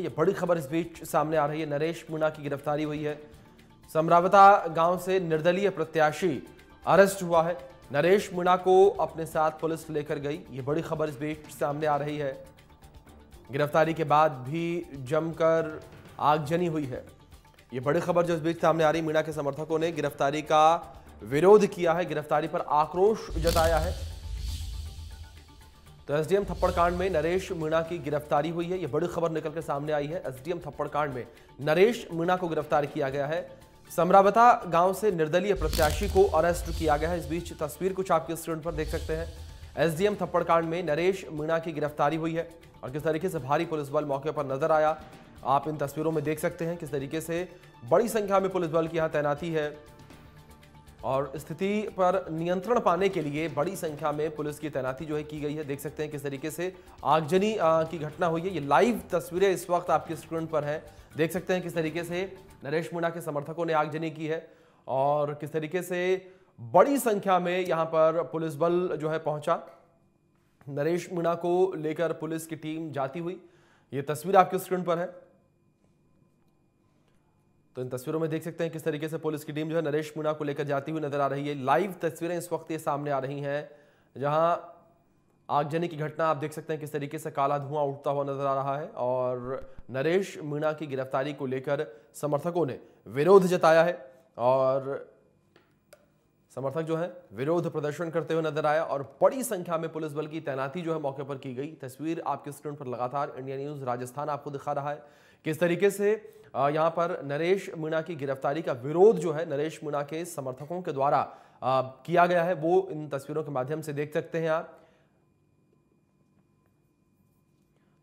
ये बड़ी खबर इस बीच सामने आ रही है नरेश मुना की गिरफ्तारी हुई है समरावता गांव से निर्दलीय प्रत्याशी अरेस्ट हुआ है नरेश मुना को अपने साथ पुलिस लेकर गई ये बड़ी खबर इस बीच सामने आ रही है गिरफ्तारी के बाद भी जमकर आगजनी हुई है ये बड़ी खबर जो इस बीच सामने आ रही मीणा के समर्थकों ने गिरफ्तारी का विरोध किया है गिरफ्तारी पर आक्रोश जताया है तो एसडीएम थप्पड़कांड में नरेश मीणा की गिरफ्तारी हुई है यह बड़ी खबर निकल सामने आई है एसडीएम थप्पड़कांड में नरेश मीणा को गिरफ्तार किया गया है समरावता गांव से निर्दलीय प्रत्याशी को अरेस्ट किया गया है इस बीच तस्वीर कुछ आपके स्क्रीन पर देख सकते हैं एसडीएम थप्पड़कांड में नरेश मीणा की गिरफ्तारी हुई है और किस तरीके से भारी पुलिस बल मौके पर नजर आया आप इन तस्वीरों में देख सकते हैं किस तरीके से बड़ी संख्या में पुलिस बल की यहाँ तैनाती है और स्थिति पर नियंत्रण पाने के लिए बड़ी संख्या में पुलिस की तैनाती जो है की गई है देख सकते हैं किस तरीके से आगजनी की घटना हुई है ये लाइव तस्वीरें इस वक्त आपकी स्क्रीन पर हैं देख सकते हैं किस तरीके से नरेश मुंडा के समर्थकों ने आगजनी की है और किस तरीके से बड़ी संख्या में यहाँ पर पुलिस बल जो है पहुंचा नरेश मीणा को लेकर पुलिस की टीम जाती हुई ये तस्वीर आपकी स्क्रीन पर है तो इन तस्वीरों में देख सकते हैं किस तरीके से पुलिस की टीम जो है नरेश मीणा को लेकर जाती हुई नजर आ रही है लाइव तस्वीरें इस वक्त ये सामने आ रही हैं जहां आगजनी की घटना आप देख सकते हैं किस तरीके से काला धुआं उठता हुआ नजर आ रहा है और नरेश मीणा की गिरफ्तारी को लेकर समर्थकों ने विरोध जताया है और समर्थक जो है विरोध प्रदर्शन करते हुए नजर आया और बड़ी संख्या में पुलिस बल की तैनाती जो है मौके पर की गई तस्वीर आपके स्क्रीन पर लगातार इंडिया न्यूज राजस्थान आपको दिखा रहा है किस तरीके से यहाँ पर नरेश मीणा की गिरफ्तारी का विरोध जो है नरेश मीणा के समर्थकों के द्वारा किया गया है वो इन तस्वीरों के माध्यम से देख सकते हैं आप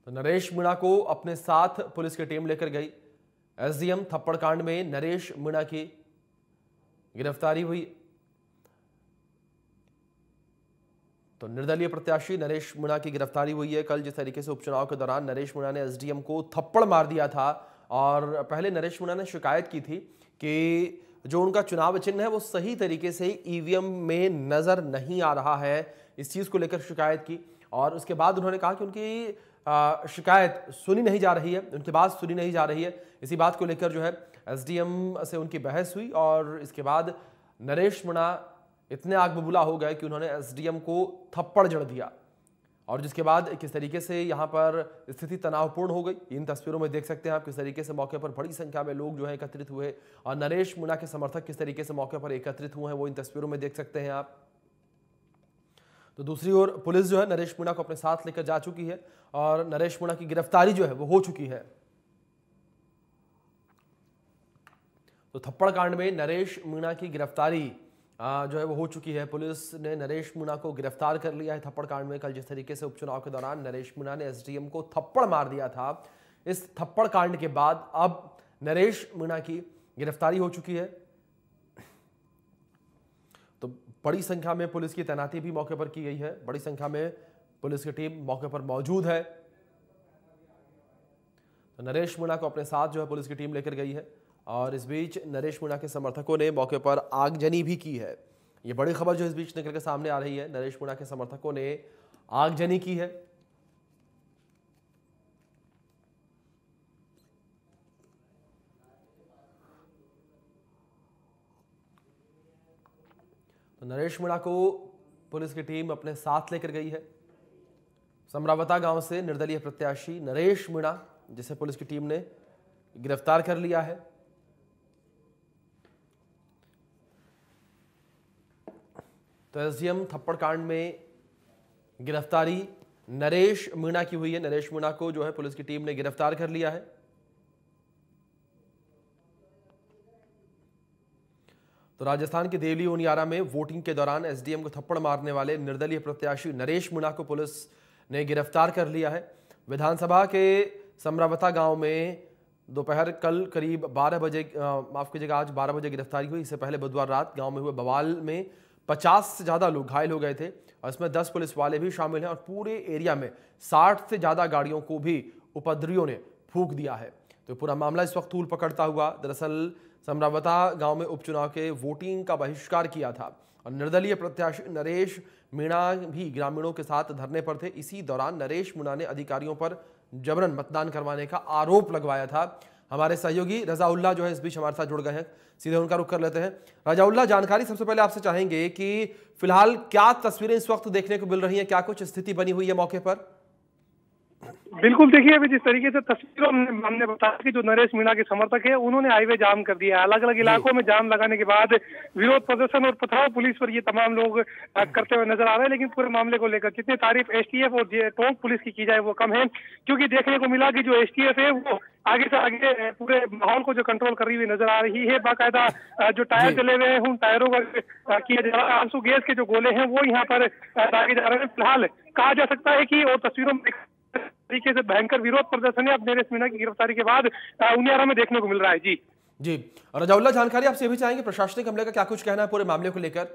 तो नरेश मीणा को अपने साथ पुलिस की टीम लेकर गई एसडीएम थप्पड़ कांड में नरेश मीणा की गिरफ्तारी हुई तो निर्दलीय प्रत्याशी नरेश मीणा की गिरफ्तारी हुई है कल जिस तरीके से उपचुनाव के दौरान नरेश मीणा ने एसडीएम को थप्पड़ मार दिया था और पहले नरेश मीणा ने शिकायत की थी कि जो उनका चुनाव चिन्ह है वो सही तरीके से ईवीएम में नज़र नहीं आ रहा है इस चीज़ को लेकर शिकायत की और उसके बाद उन्होंने कहा कि उनकी शिकायत सुनी नहीं जा रही है उनकी बात सुनी नहीं जा रही है इसी बात को लेकर जो है एसडीएम से उनकी बहस हुई और इसके बाद नरेश मुणा इतने आग बबूला हो गए कि उन्होंने एसडीएम को थप्पड़ जड़ दिया और जिसके बाद किस तरीके से यहाँ पर स्थिति तनावपूर्ण हो गई इन तस्वीरों में देख सकते हैं आप किस तरीके से मौके पर बड़ी संख्या में लोग जो है एकत्रित हुए और नरेश मुना के समर्थक किस तरीके से मौके पर एकत्रित हुए हैं वो इन तस्वीरों में देख सकते हैं आप तो दूसरी ओर पुलिस जो है नरेश मुना को अपने साथ लेकर जा चुकी है और नरेश मुना की गिरफ्तारी जो है वो हो चुकी है तो थप्पड़ कांड में नरेश मीणा की गिरफ्तारी जो है वो हो चुकी है पुलिस ने नरेश मुना को गिरफ्तार कर लिया है थप्पड़ कांड में कल जिस तरीके से उपचुनाव के दौरान नरेश मुना ने एसडीएम को थप्पड़ मार दिया था इस थप्पड़ कांड के बाद अब नरेश मुना की गिरफ्तारी हो चुकी है तो बड़ी संख्या में पुलिस की तैनाती भी मौके पर की गई है बड़ी संख्या में पुलिस की टीम मौके पर मौजूद है तो नरेश मुना को अपने साथ जो है पुलिस की टीम लेकर गई है और इस बीच नरेश मुंडा के समर्थकों ने मौके पर आगजनी भी की है ये बड़ी खबर जो इस बीच निकल के सामने आ रही है नरेश मुंडा के समर्थकों ने आगजनी की है तो नरेश मुंडा को पुलिस की टीम अपने साथ लेकर गई है समरावता गांव से निर्दलीय प्रत्याशी नरेश मीणा जिसे पुलिस की टीम ने गिरफ्तार कर लिया है तो एसडीएम थप्पड़ कांड में गिरफ्तारी नरेश मीणा की हुई है नरेश मीणा को जो है पुलिस की टीम ने गिरफ्तार कर लिया है तो राजस्थान के देवली उनियारा में वोटिंग के दौरान एसडीएम को थप्पड़ मारने वाले निर्दलीय प्रत्याशी नरेश मीणा को पुलिस ने गिरफ्तार कर लिया है विधानसभा के समरावता गांव में दोपहर कल करीब 12 बजे माफ कीजिएगा आज 12 बजे गिरफ्तारी हुई इससे पहले बुधवार रात गांव में हुए बवाल में पचास से ज़्यादा लोग घायल हो गए थे और इसमें दस पुलिस वाले भी शामिल हैं और पूरे एरिया में साठ से ज़्यादा गाड़ियों को भी उपद्रवियों ने फूक दिया है तो पूरा मामला इस वक्त धूल पकड़ता हुआ दरअसल समरावता गांव में उपचुनाव के वोटिंग का बहिष्कार किया था और निर्दलीय प्रत्याशी नरेश मीणा भी ग्रामीणों के साथ धरने पर थे इसी दौरान नरेश मीणा ने अधिकारियों पर जबरन मतदान करवाने का आरोप लगवाया था हमारे सहयोगी रजाउल्ला जो है इस बीच हमारे साथ जुड़ गए हैं सीधे उनका रुख कर लेते हैं रजाउल्ला जानकारी सबसे पहले आपसे चाहेंगे कि फिलहाल क्या तस्वीरें इस वक्त देखने को मिल रही हैं क्या कुछ स्थिति बनी हुई है मौके पर बिल्कुल देखिए अभी जिस तरीके से तस्वीरों हमने बताया कि जो नरेश मीणा के समर्थक है उन्होंने हाईवे जाम कर दिया है अलग अलग इलाकों में जाम लगाने के बाद विरोध प्रदर्शन और पथराव पुलिस पर ये तमाम लोग करते हुए नजर आ रहे हैं लेकिन पूरे मामले को लेकर जितनी तारीफ एफ और टोंक पुलिस की की जाए वो कम है क्योंकि देखने को मिला की जो एस है वो आगे से आगे पूरे माहौल को जो कंट्रोल कर रही हुई नजर आ रही है बाकायदा जो टायर चले हुए हैं उन टायरों का किया जा रहा है आंसू गैस के जो गोले हैं वो यहाँ पर लागे जा रहे हैं फिलहाल कहा जा सकता है की और तस्वीरों में तरीके से भयंकर विरोध प्रदर्शन है अब नरेश मीणा की गिरफ्तारी के बाद उनियारा में देखने को मिल रहा है जी जी रजाउल्ला जानकारी आपसे भी चाहेंगे प्रशासनिक हमले का क्या कुछ कहना है पूरे मामले को लेकर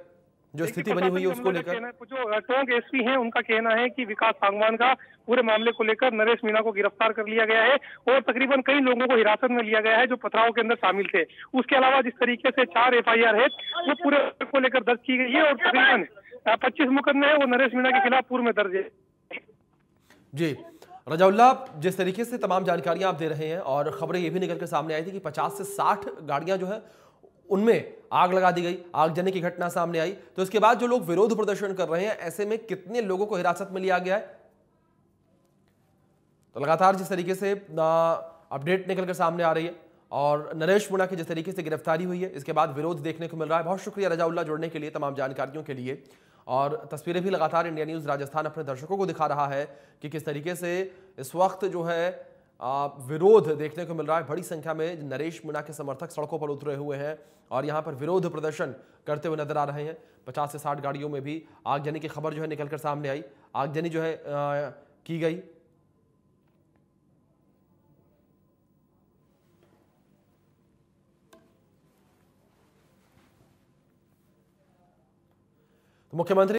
जो स्थिति बनी हुई है उसको लेकर जो टोंग एसपी हैं उनका कहना है कि विकास सांगवान का पूरे मामले को लेकर नरेश मीणा को गिरफ्तार कर लिया गया है और तकरीबन कई लोगों को हिरासत में लिया गया है जो पथराव के अंदर शामिल थे उसके अलावा जिस तरीके से चार एफआईआर है वो पूरे को लेकर दर्ज की गई है और तकरीबन पच्चीस मुकदमे है वो नरेश मीणा के खिलाफ पूर्व में दर्ज है जी रजाउल्ला जिस तरीके से तमाम जानकारियां आप दे रहे हैं और खबरें ये भी निकल कर सामने आई थी कि 50 से 60 गाड़ियां जो है उनमें आग लगा दी गई आग जने की घटना सामने आई तो इसके बाद जो लोग विरोध प्रदर्शन कर रहे हैं ऐसे में कितने लोगों को हिरासत में लिया गया है तो लगातार जिस तरीके से अपडेट निकल कर सामने आ रही है और नरेश मुना की जिस तरीके से गिरफ्तारी हुई है इसके बाद विरोध देखने को मिल रहा है बहुत शुक्रिया रजाउल्ला जुड़ने के लिए तमाम जानकारियों के लिए और तस्वीरें भी लगातार इंडिया न्यूज़ राजस्थान अपने दर्शकों को दिखा रहा है कि किस तरीके से इस वक्त जो है विरोध देखने को मिल रहा है बड़ी संख्या में नरेश मीणा के समर्थक सड़कों पर उतरे हुए हैं और यहाँ पर विरोध प्रदर्शन करते हुए नजर आ रहे हैं पचास से साठ गाड़ियों में भी आगजनी की खबर जो है निकलकर सामने आई आगजनी जो है की गई Como